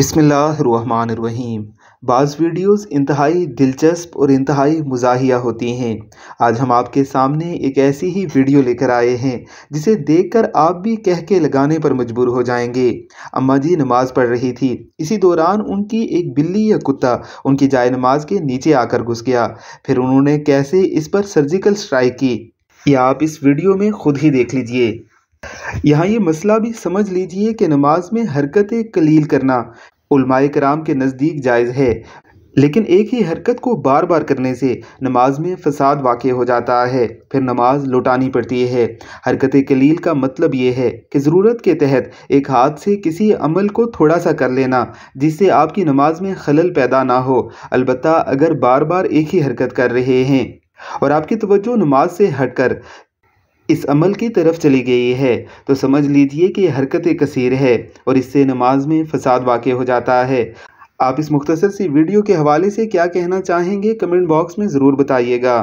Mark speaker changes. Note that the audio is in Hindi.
Speaker 1: बिसमीम बाज़ वीडियोस इंतहाई दिलचस्प और इंतहाई मजाहिया होती हैं आज हम आपके सामने एक ऐसी ही वीडियो लेकर आए हैं जिसे देखकर आप भी कह के लगाने पर मजबूर हो जाएंगे अम्मा जी नमाज़ पढ़ रही थी इसी दौरान उनकी एक बिल्ली या कुत्ता उनकी जाय नमाज के नीचे आकर घुस गया फिर उन्होंने कैसे इस पर सर्जिकल स्ट्राइक की यह आप इस वीडियो में खुद ही देख लीजिए यहाँ ये मसला भी समझ लीजिए कि नमाज में हरकत कलील करना उलमाए कराम के नज़दीक जायज़ है लेकिन एक ही हरकत को बार बार करने से नमाज में फसाद वाक़ हो जाता है फिर नमाज लौटानी पड़ती है हरकत कलील का मतलब ये है कि ज़रूरत के तहत एक हाथ से किसी अमल को थोड़ा सा कर लेना जिससे आपकी नमाज में खलल पैदा ना हो अलबत् अगर बार बार एक ही हरकत कर रहे हैं और आपकी तवज्जो नमाज से हटकर इस अमल की तरफ चली गई है तो समझ लीजिए कि हरकत कसीर है और इससे नमाज में फसाद वाक़ हो जाता है आप इस मुख्तसर सी वीडियो के हवाले से क्या कहना चाहेंगे कमेंट बॉक्स में ज़रूर बताइएगा